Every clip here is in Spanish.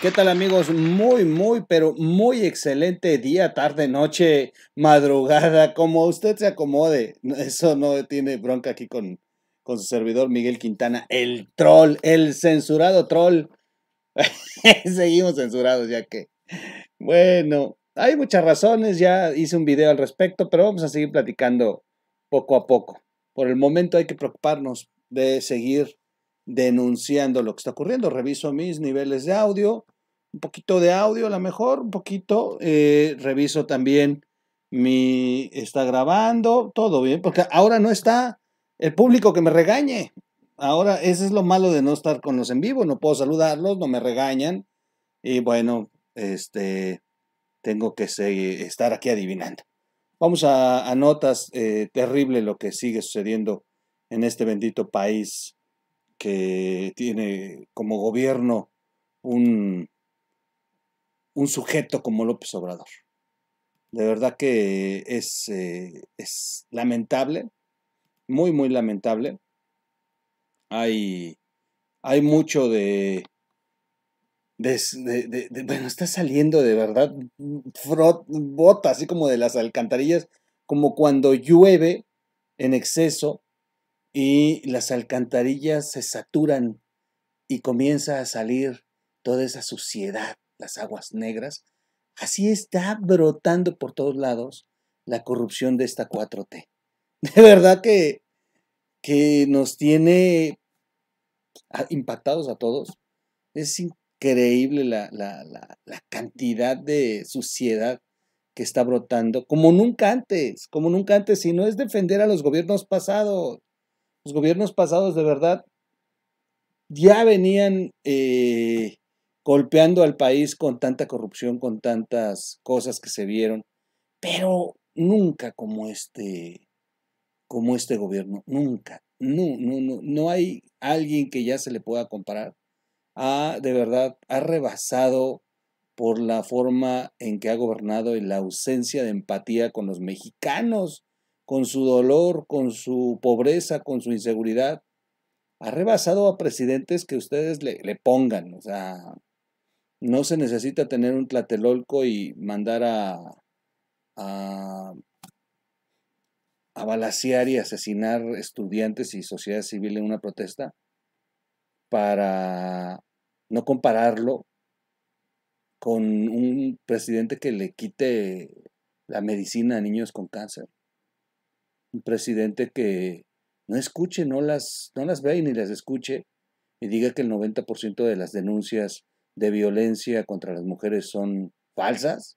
¿Qué tal amigos? Muy, muy, pero muy excelente día, tarde, noche, madrugada, como usted se acomode. Eso no tiene bronca aquí con, con su servidor Miguel Quintana, el troll, el censurado troll. Seguimos censurados ya que. Bueno, hay muchas razones, ya hice un video al respecto, pero vamos a seguir platicando poco a poco. Por el momento hay que preocuparnos de seguir denunciando lo que está ocurriendo. Reviso mis niveles de audio, un poquito de audio a lo mejor, un poquito. Eh, reviso también mi... está grabando, todo bien, porque ahora no está el público que me regañe. Ahora, ese es lo malo de no estar con los en vivo, no puedo saludarlos, no me regañan. Y bueno, este, tengo que seguir, estar aquí adivinando. Vamos a, notas, eh, terrible lo que sigue sucediendo en este bendito país que tiene como gobierno un, un sujeto como López Obrador. De verdad que es, eh, es lamentable, muy, muy lamentable. Hay, hay mucho de, bueno, está saliendo de verdad, frot, bota así como de las alcantarillas, como cuando llueve en exceso y las alcantarillas se saturan y comienza a salir toda esa suciedad, las aguas negras. Así está brotando por todos lados la corrupción de esta 4T. De verdad que, que nos tiene impactados a todos. Es increíble la, cantidad de suciedad que está brotando, como nunca antes, como nunca antes, si no es defender a los gobiernos pasados, los gobiernos pasados de verdad ya venían eh, golpeando al país con tanta corrupción, con tantas cosas que se vieron, pero nunca como este, como este gobierno, nunca. No, no, no, no hay alguien que ya se le pueda comparar. Ha, de verdad, ha rebasado por la forma en que ha gobernado y la ausencia de empatía con los mexicanos con su dolor, con su pobreza, con su inseguridad. Ha rebasado a presidentes que ustedes le, pongan. O sea, no se necesita tener un tlatelolco y mandar a, a, a balasear y asesinar estudiantes y sociedad civil en una protesta para no compararlo con un presidente que le quite la medicina a niños con cáncer un presidente que no escuche, no las, no las ve y ni las escuche y diga que el 90% de las denuncias de violencia contra las mujeres son falsas.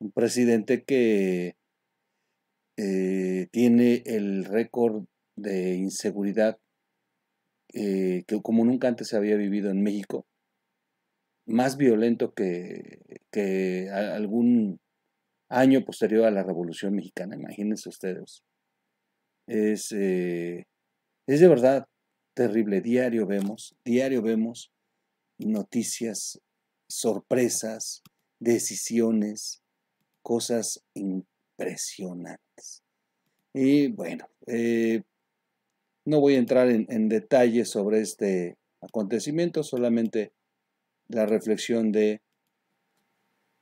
Un presidente que eh, tiene el récord de inseguridad eh, que como nunca antes se había vivido en México, más violento que algún año posterior a la Revolución Mexicana, imagínense ustedes. Es, eh, es de verdad terrible, diario vemos, diario vemos noticias, sorpresas, decisiones, cosas impresionantes. Y bueno, eh, no voy a entrar en, detalles sobre este acontecimiento, solamente la reflexión de,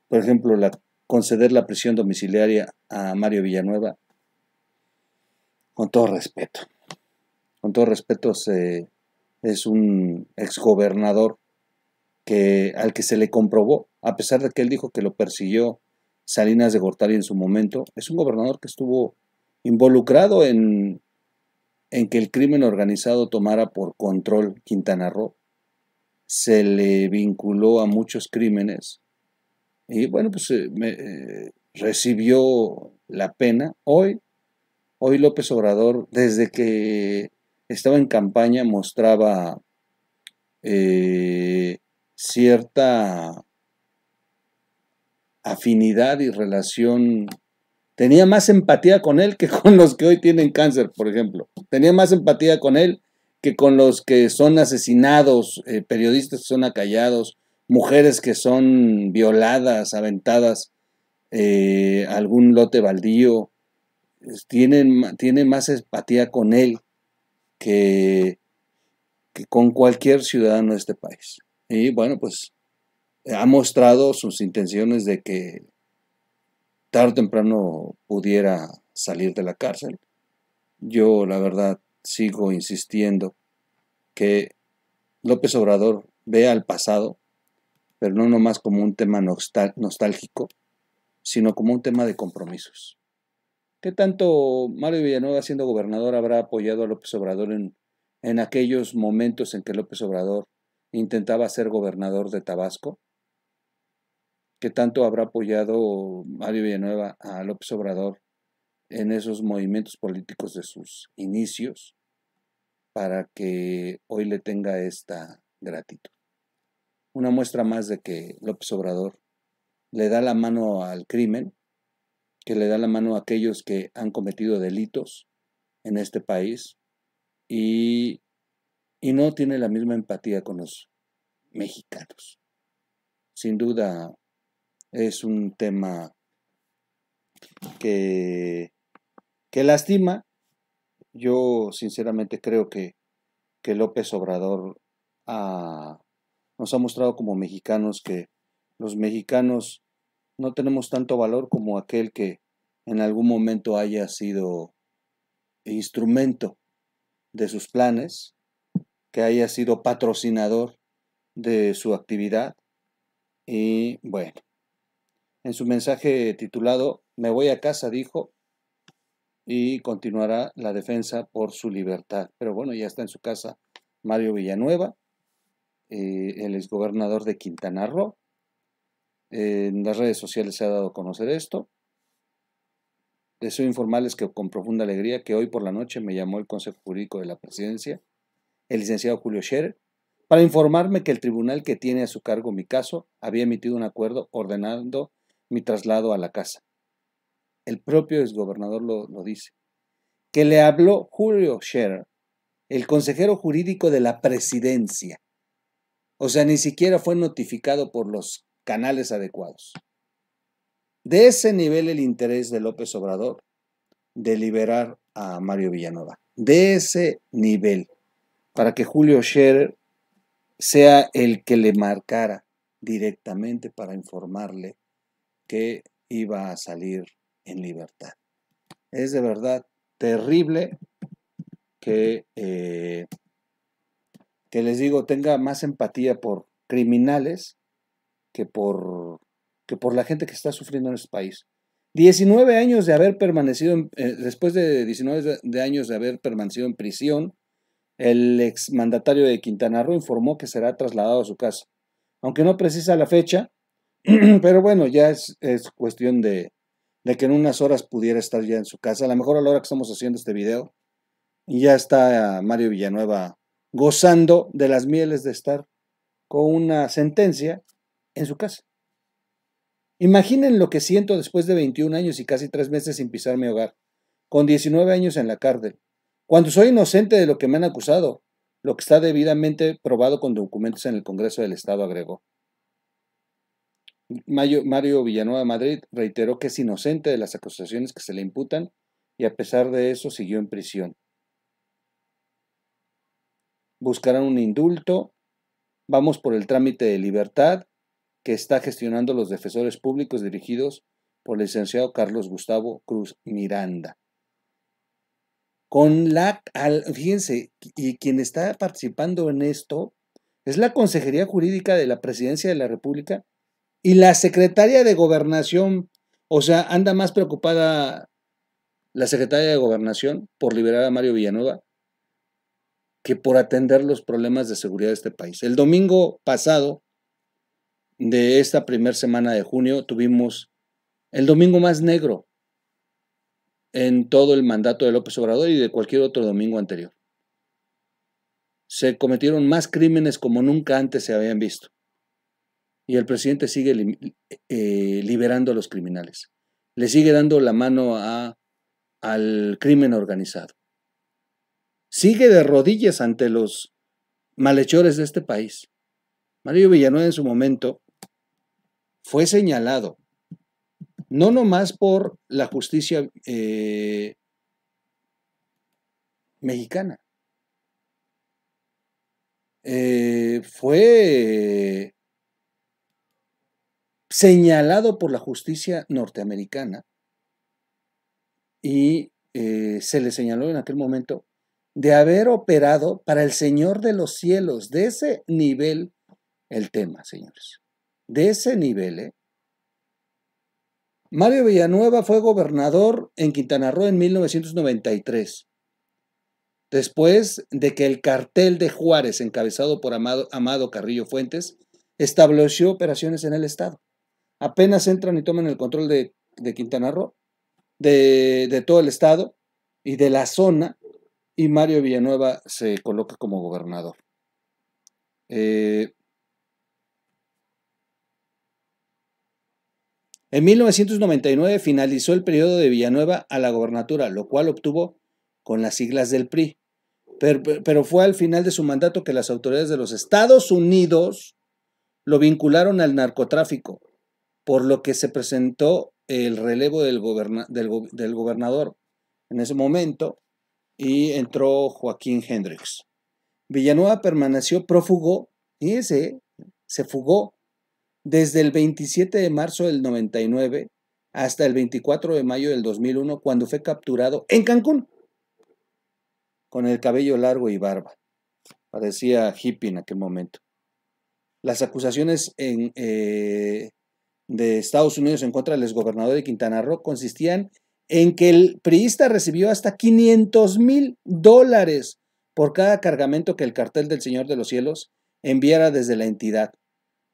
por ejemplo, la conceder la prisión domiciliaria a Mario Villanueva, con todo respeto, con todo respeto es un exgobernador que, al que se le comprobó, a pesar de que él dijo que lo persiguió Salinas de Gortari en su momento, es un gobernador que estuvo involucrado en, en que el crimen organizado tomara por control Quintana Roo. Se le vinculó a muchos crímenes y bueno, pues eh, me, eh, recibió la pena. Hoy, hoy López Obrador, desde que estaba en campaña, mostraba eh, cierta afinidad y relación. Tenía más empatía con él que con los que hoy tienen cáncer, por ejemplo. Tenía más empatía con él que con los que son asesinados, periodistas que son acallados, mujeres que son violadas, aventadas eh, algún lote baldío, tienen, más empatía con él que, que con cualquier ciudadano de este país. Y bueno, pues ha mostrado sus intenciones de que tarde o temprano pudiera salir de la cárcel. Yo, la verdad, sigo insistiendo que López Obrador vea al pasado pero no nomás como un tema nostálgico, sino como un tema de compromisos. ¿Qué tanto Mario Villanueva siendo gobernador habrá apoyado a López Obrador en, aquellos momentos en que López Obrador intentaba ser gobernador de Tabasco? ¿Qué tanto habrá apoyado Mario Villanueva a López Obrador en esos movimientos políticos de sus inicios para que hoy le tenga esta gratitud? una muestra más de que López Obrador le da la mano al crimen, que le da la mano a aquellos que han cometido delitos en este país y, no tiene la misma empatía con los mexicanos. Sin duda es un tema que, lastima. Yo sinceramente creo que, López Obrador ha nos ha mostrado como mexicanos que los mexicanos no tenemos tanto valor como aquel que en algún momento haya sido instrumento de sus planes, que haya sido patrocinador de su actividad. Y bueno, en su mensaje titulado Me voy a casa, dijo, y continuará la defensa por su libertad. Pero bueno, ya está en su casa Mario Villanueva. Eh, el exgobernador de Quintana Roo. en las redes sociales se ha dado a conocer esto. Deseo informarles que con profunda alegría que hoy por la noche me llamó el Consejo Jurídico de la Presidencia, el licenciado Julio Scherer, para informarme que el tribunal que tiene a su cargo mi caso había emitido un acuerdo ordenando mi traslado a la casa. El propio exgobernador lo, lo dice. Que le habló Julio Scherer, el consejero jurídico de la presidencia o sea, ni siquiera fue notificado por los canales adecuados. De ese nivel el interés de López Obrador de liberar a Mario Villanova. De ese nivel, para que Julio Scherer sea el que le marcara directamente para informarle que iba a salir en libertad. Es de verdad terrible que eh, que les digo, tenga más empatía por criminales que por, que por la gente que está sufriendo en este país. 19 años de haber permanecido, eh, después de 19 de años de haber permanecido en prisión, el exmandatario de Quintana Roo informó que será trasladado a su casa. Aunque no precisa la fecha, pero bueno, ya es, cuestión de, de, que en unas horas pudiera estar ya en su casa. A lo mejor a la hora que estamos haciendo este video, y ya está Mario Villanueva gozando de las mieles de estar con una sentencia en su casa. Imaginen lo que siento después de 21 años y casi tres meses sin pisar mi hogar, con 19 años en la cárcel, cuando soy inocente de lo que me han acusado, lo que está debidamente probado con documentos en el Congreso del Estado, agregó. Mario Villanueva Madrid reiteró que es inocente de las acusaciones que se le imputan y a pesar de eso siguió en prisión buscarán un indulto, vamos por el trámite de libertad que está gestionando los defensores públicos dirigidos por el licenciado Carlos Gustavo Cruz Miranda. Con la, fíjense, y quien está participando en esto es la Consejería Jurídica de la Presidencia de la República y la Secretaria de Gobernación. O sea, anda más preocupada la Secretaria de Gobernación por liberar a Mario Villanueva que por atender los problemas de seguridad de este país. El domingo pasado de esta primera semana de junio tuvimos el domingo más negro en todo el mandato de López Obrador y de cualquier otro domingo anterior. Se cometieron más crímenes como nunca antes se habían visto. Y el presidente sigue eh, liberando a los criminales. Le sigue dando la mano al crimen organizado sigue de rodillas ante los malhechores de este país. Mario Villanueva en su momento fue señalado, no nomás por la justicia eh, mexicana, eh, fue señalado por la justicia norteamericana y eh, se le señaló en aquel momento de haber operado para el Señor de los cielos, de ese nivel el tema, señores. De ese nivel, ¿eh? Mario Villanueva fue gobernador en Quintana Roo en 1993, después de que el cartel de Juárez, encabezado por Amado, Carrillo Fuentes, estableció operaciones en el Estado. Apenas entran y toman el control de, Quintana Roo, de, de todo el Estado y de la zona, y Mario Villanueva se coloca como gobernador. Eh, en 1999 finalizó el periodo de Villanueva a la gobernatura, lo cual obtuvo con las siglas del PRI. Pero, fue al final de su mandato que las autoridades de los Estados Unidos lo vincularon al narcotráfico, por lo que se presentó el relevo del gobernador. En ese momento, y entró Joaquín Hendrix. Villanueva permaneció prófugo, y ese se fugó desde el 27 de marzo del 99 hasta el 24 de mayo del 2001, cuando fue capturado en Cancún, con el cabello largo y barba. Parecía hippie en aquel momento. Las acusaciones en, eh, de Estados Unidos en contra del exgobernador de Quintana Roo consistían en que el priista recibió hasta 500 mil dólares por cada cargamento que el cartel del Señor de los Cielos enviara desde la entidad.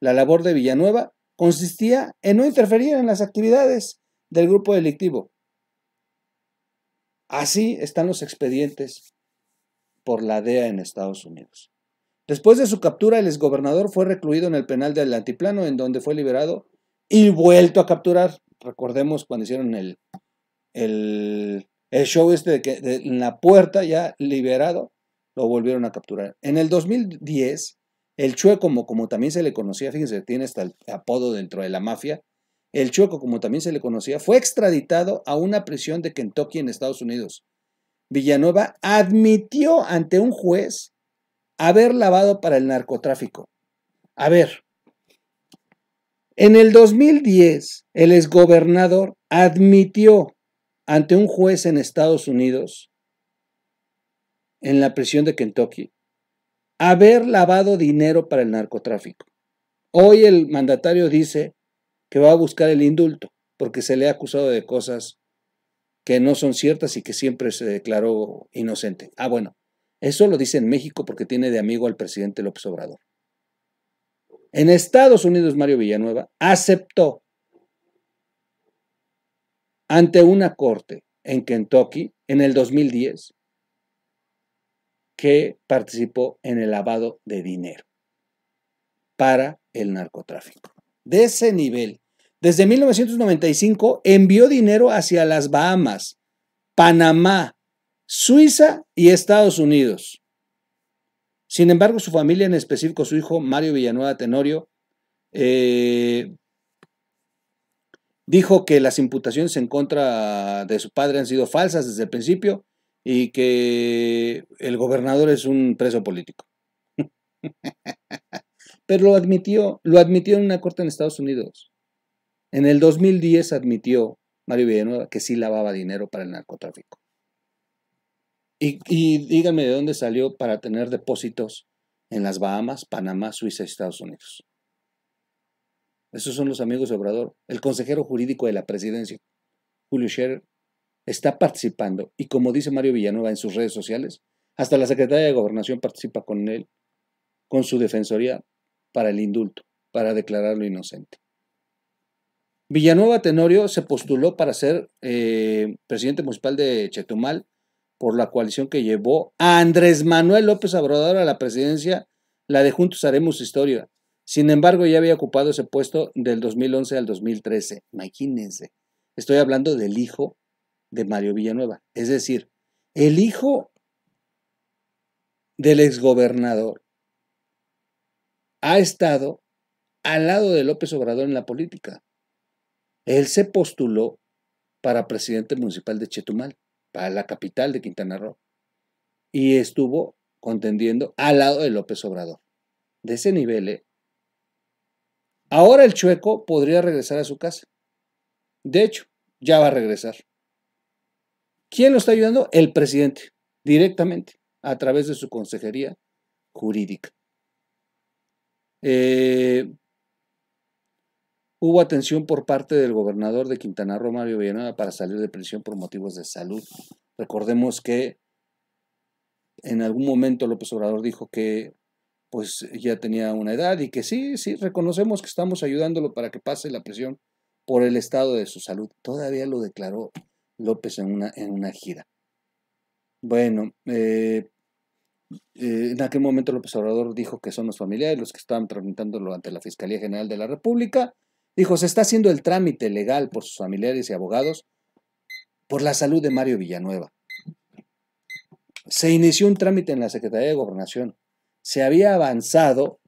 La labor de Villanueva consistía en no interferir en las actividades del grupo delictivo. Así están los expedientes por la DEA en Estados Unidos. Después de su captura, el exgobernador fue recluido en el penal del altiplano, en donde fue liberado y vuelto a capturar. Recordemos cuando hicieron el, el, el show este de que la puerta ya liberado lo volvieron a capturar. En el 2010, el Chueco, como, como también se le conocía, fíjense, tiene hasta el apodo dentro de la mafia, el Chueco, como también se le conocía, fue extraditado a una prisión de Kentucky en Estados Unidos. Villanueva admitió ante un juez haber lavado para el narcotráfico. A ver, en el 2010, el exgobernador admitió ante un juez en Estados Unidos, en la prisión de Kentucky, haber lavado dinero para el narcotráfico. Hoy el mandatario dice que va a buscar el indulto porque se le ha acusado de cosas que no son ciertas y que siempre se declaró inocente. Ah, bueno, eso lo dice en México porque tiene de amigo al presidente López Obrador. En Estados Unidos, Mario Villanueva aceptó ante una corte en Kentucky en el 2010 que participó en el lavado de dinero para el narcotráfico. De ese nivel, desde 1995 envió dinero hacia las Bahamas, Panamá, Suiza y Estados Unidos. Sin embargo, su familia, en específico su hijo Mario Villanueva Tenorio, eh, Dijo que las imputaciones en contra de su padre han sido falsas desde el principio y que el gobernador es un preso político. Pero lo admitió, lo admitió en una corte en Estados Unidos. En el 2010 admitió Mario Villanueva que sí lavaba dinero para el narcotráfico. Y, y de dónde salió para tener depósitos en las Bahamas, Panamá, Suiza y Estados Unidos. Esos son los amigos de Obrador. El consejero jurídico de la presidencia, Julio Scherer, está participando y como dice Mario Villanueva en sus redes sociales, hasta la secretaria de Gobernación participa con él, con su defensoría para el indulto, para declararlo inocente. Villanueva Tenorio se postuló para ser eh, presidente municipal de Chetumal por la coalición que llevó a Andrés Manuel López Obrador a la presidencia, la de Juntos Haremos Historia. Sin embargo, ya había ocupado ese puesto del 2011 al 2013. Imagínense, estoy hablando del hijo de Mario Villanueva. Es decir, el hijo del exgobernador ha estado al lado de López Obrador en la política. Él se postuló para presidente municipal de Chetumal, para la capital de Quintana Roo, y estuvo contendiendo al lado de López Obrador. De ese nivel, ¿eh? Ahora el chueco podría regresar a su casa. De hecho, ya va a regresar. ¿Quién lo está ayudando? El presidente, directamente, a través de su consejería jurídica. Eh, hubo atención por parte del gobernador de Quintana Roo, Mario Villanueva, para salir de prisión por motivos de salud. Recordemos que en algún momento López Obrador dijo que pues eh, ya tenía una edad y que sí, sí, reconocemos que estamos ayudándolo para que pase la presión por el estado de su salud. Todavía lo declaró López en una, en una gira. Bueno, eh, eh, en aquel momento López Obrador dijo que son los familiares los que estaban tramitándolo ante la Fiscalía General de la República. Dijo, se está haciendo el trámite legal por sus familiares y abogados por la salud de Mario Villanueva. Se inició un trámite en la Secretaría de Gobernación se había avanzado,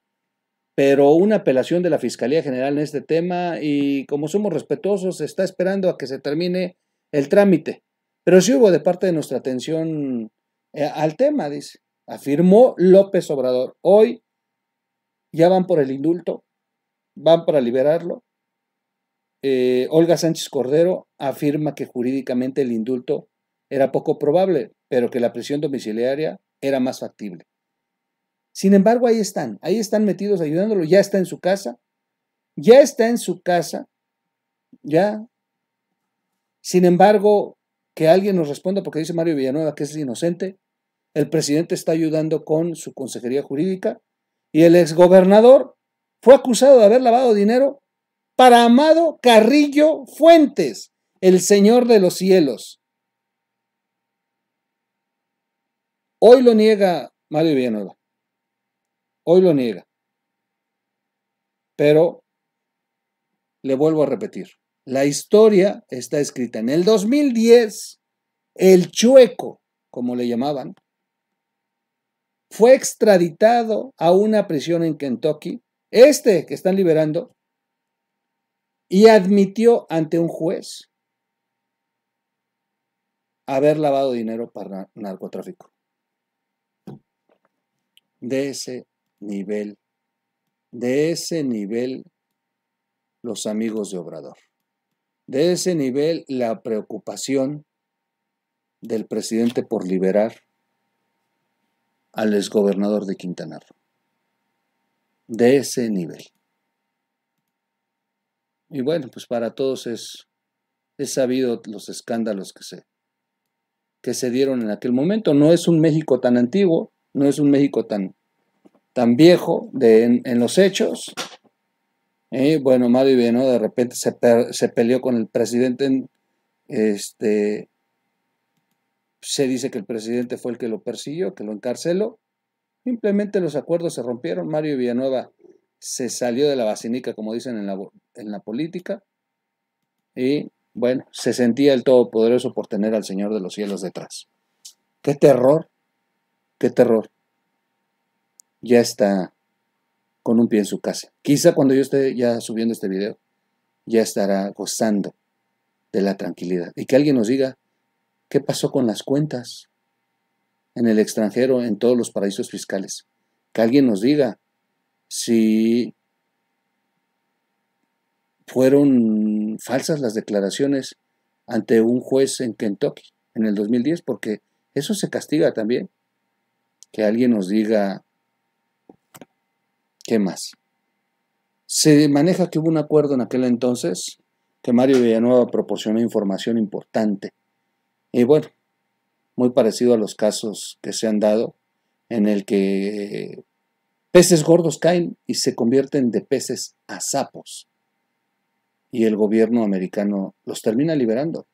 pero una apelación de la Fiscalía General en este tema y como somos respetuosos, se está esperando a que se termine el trámite. Pero sí hubo de parte de nuestra atención eh, al tema, dice, afirmó López Obrador. Hoy ya van por el indulto, van para liberarlo. Eh, Olga Sánchez Cordero afirma que jurídicamente el indulto era poco probable, pero que la prisión domiciliaria era más factible. Sin embargo, ahí están, ahí están metidos ayudándolo, ya está en su casa, ya está en su casa, ya. Sin embargo, que alguien nos responda, porque dice Mario Villanueva que es inocente, el presidente está ayudando con su consejería jurídica y el exgobernador fue acusado de haber lavado dinero para Amado Carrillo Fuentes, el Señor de los cielos. Hoy lo niega Mario Villanueva. Hoy lo niega. Pero le vuelvo a repetir, la historia está escrita. En el 2010, el chueco, como le llamaban, fue extraditado a una prisión en Kentucky, este que están liberando, y admitió ante un juez haber lavado dinero para narcotráfico. De ese nivel, de ese nivel los amigos de Obrador. De ese nivel la preocupación del presidente por liberar al exgobernador de Quintana Roo. De ese nivel. Y bueno, pues para todos es, es sabido los escándalos que se, que se dieron en aquel momento. No es un México tan antiguo, no es un México tan, tan viejo en, los hechos. Y bueno, Mario Villanueva de repente se, peleó con el presidente. este, se dice que el presidente fue el que lo persiguió, que lo encarceló. Simplemente los acuerdos se rompieron. Mario Villanueva se salió de la basinica, como dicen en la, en la política. Y bueno, se sentía el Todopoderoso por tener al Señor de los cielos detrás. ¡Qué terror! ¡Qué terror! ya está con un pie en su casa. Quizá cuando yo esté ya subiendo este video, ya estará gozando de la tranquilidad. Y que alguien nos diga, ¿qué pasó con las cuentas en el extranjero, en todos los paraísos fiscales? Que alguien nos diga si fueron falsas las declaraciones ante un juez en Kentucky en el 2010, porque eso se castiga también. Que alguien nos diga ¿Qué más? Se maneja que hubo un acuerdo en aquel entonces, que Mario Villanueva proporcionó información importante. Y bueno, muy parecido a los casos que se han dado en el que peces gordos caen y se convierten de peces a sapos. Y el gobierno americano los termina liberando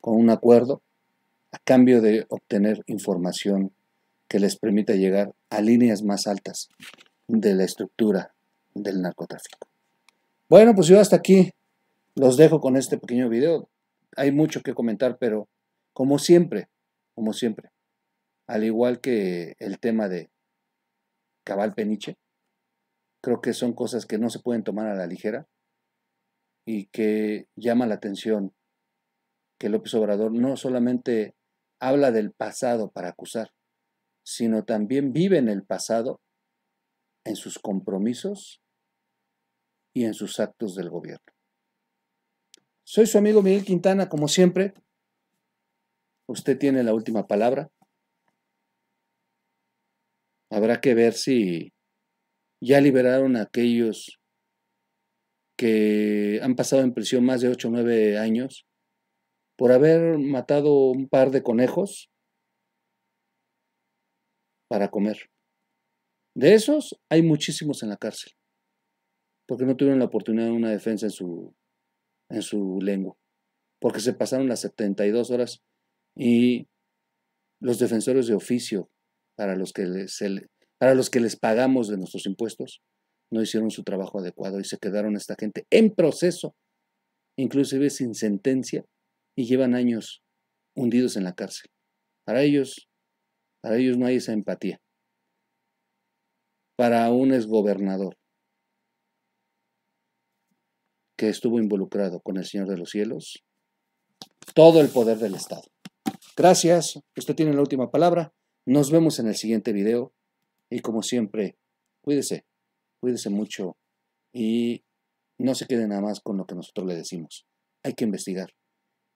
con un acuerdo a cambio de obtener información que les permita llegar a líneas más altas de la estructura del narcotráfico. Bueno, pues yo hasta aquí los dejo con este pequeño video. Hay mucho que comentar, pero como siempre, como siempre, al igual que el tema de Cabal Peniche, creo que son cosas que no se pueden tomar a la ligera y que llama la atención que López Obrador no solamente habla del pasado para acusar, sino también vive en el pasado en sus compromisos y en sus actos del gobierno. Soy su amigo Miguel Quintana, como siempre. Usted tiene la última palabra. Habrá que ver si ya liberaron a aquellos que han pasado en prisión más de 8 o 9 años por haber matado un par de conejos para comer. De esos hay muchísimos en la cárcel, porque no tuvieron la oportunidad de una defensa en su, en su lengua, porque se pasaron las 72 horas y los defensores de oficio, para los que, para los que les pagamos de nuestros impuestos, no hicieron su trabajo adecuado y se quedaron esta gente en proceso, inclusive sin sentencia, y llevan años hundidos en la cárcel. Para ellos, para ellos no hay esa empatía para un exgobernador que estuvo involucrado con el Señor de los Cielos, todo el poder del Estado. Gracias, usted tiene la última palabra. Nos vemos en el siguiente video y como siempre, cuídese, cuídese mucho y no se quede nada más con lo que nosotros le decimos. Hay que investigar,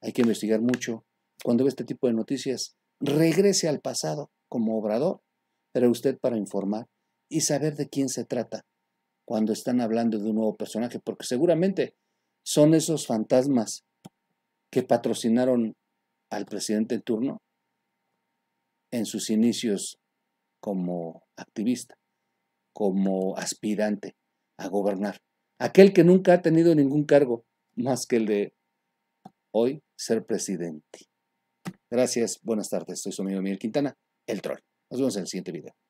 hay que investigar mucho. Cuando ve este tipo de noticias, regrese al pasado como obrador, pero usted para informar y saber de quién se trata cuando están hablando de un nuevo personaje, porque seguramente son esos fantasmas que patrocinaron al presidente en turno en sus inicios como activista, como aspirante a gobernar. Aquel que nunca ha tenido ningún cargo más que el de hoy ser presidente. Gracias, buenas tardes. Soy su amigo Miguel Quintana, el troll. Nos vemos en el siguiente video.